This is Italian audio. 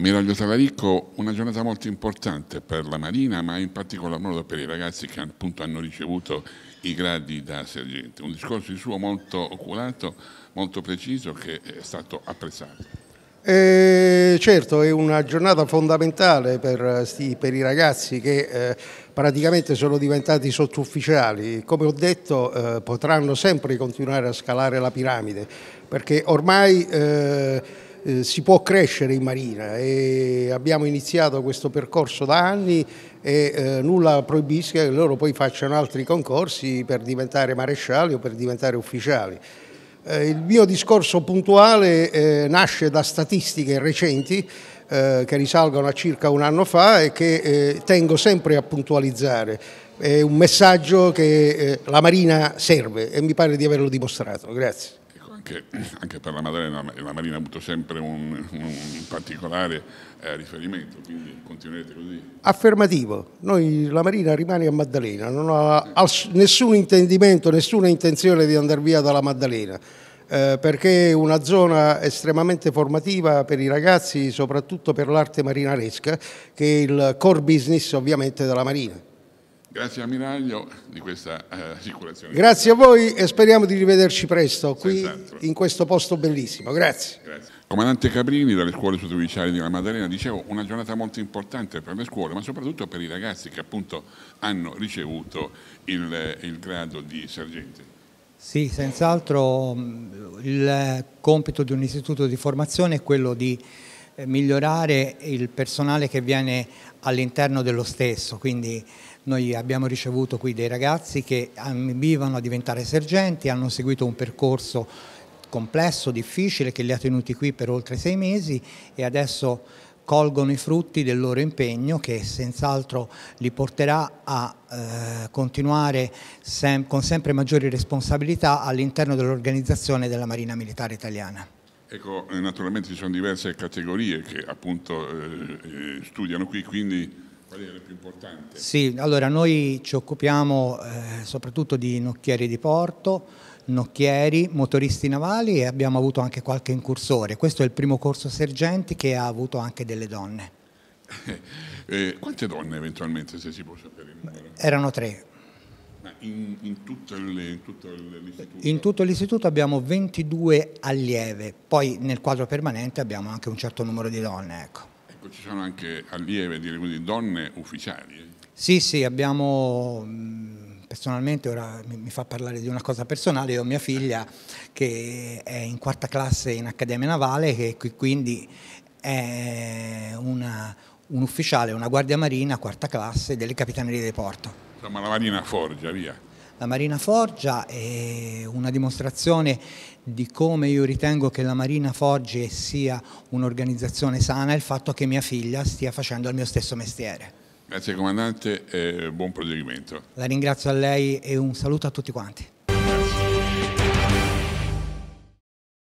Ammiraglio Salaricco, una giornata molto importante per la Marina, ma in particolar modo per i ragazzi che appunto hanno ricevuto i gradi da sergente. Un discorso di suo molto oculato, molto preciso, che è stato apprezzato. Eh, certo, è una giornata fondamentale per, eh, per i ragazzi che eh, praticamente sono diventati sottufficiali. Come ho detto, eh, potranno sempre continuare a scalare la piramide, perché ormai eh, eh, si può crescere in marina e abbiamo iniziato questo percorso da anni e eh, nulla proibisca che loro poi facciano altri concorsi per diventare maresciali o per diventare ufficiali. Eh, il mio discorso puntuale eh, nasce da statistiche recenti eh, che risalgono a circa un anno fa e che eh, tengo sempre a puntualizzare. È un messaggio che la Marina serve e mi pare di averlo dimostrato. Grazie anche, anche, per la Maddalena la Marina ha avuto sempre un, un particolare eh, riferimento, quindi continuerete così. Affermativo, Noi, la Marina rimane a Maddalena, non ha nessun intendimento, nessuna intenzione di andare via dalla Maddalena. Eh, perché è una zona estremamente formativa per i ragazzi, soprattutto per l'arte marinaresca, che è il core business ovviamente della Marina. Grazie ammiraglio di questa eh, assicurazione. Grazie a voi e speriamo di rivederci presto qui Senz'altro. in questo posto bellissimo. Grazie. Grazie. Comandante Cabrini dalle scuole sottovinciali della Maddalena, dicevo una giornata molto importante per le scuole, ma soprattutto per i ragazzi che appunto hanno ricevuto il, il grado di sergente. Sì, senz'altro mm, il compito di un istituto di formazione è quello di eh, migliorare il personale che viene all'interno dello stesso, quindi noi abbiamo ricevuto qui dei ragazzi che ambivano a diventare sergenti, hanno seguito un percorso complesso, difficile, che li ha tenuti qui per oltre sei mesi e adesso colgono i frutti del loro impegno che senz'altro li porterà a eh, continuare sem con sempre maggiori responsabilità all'interno dell'organizzazione della Marina Militare Italiana. Ecco, eh, naturalmente ci sono diverse categorie che appunto eh, eh, studiano qui, quindi qual è la più importante? Sì, allora noi ci occupiamo eh, soprattutto di nocchieri di porto, nocchieri, motoristi navali e abbiamo avuto anche qualche incursore. Questo è il primo corso sergenti che ha avuto anche delle donne. Eh, quante donne eventualmente, se si può sapere? Erano tre. Eh, in, in, tutte le, in, tutto in, tutto l'istituto? abbiamo 22 allieve, poi nel quadro permanente abbiamo anche un certo numero di donne. Ecco, ecco ci sono anche allieve, diremo di donne ufficiali? Eh? Sì, sì, abbiamo mm, personalmente, ora mi, mi fa parlare di una cosa personale, io ho mia figlia che è in quarta classe in Accademia Navale e quindi è una, un ufficiale, una guardia marina quarta classe delle capitanerie di porto. Insomma, la Marina Forgia, via. La Marina Forgia è una dimostrazione di come io ritengo che la Marina Forgi sia un'organizzazione sana e il fatto che mia figlia stia facendo il mio stesso mestiere. Grazie comandante e buon proseguimento. La ringrazio a lei e un saluto a tutti quanti.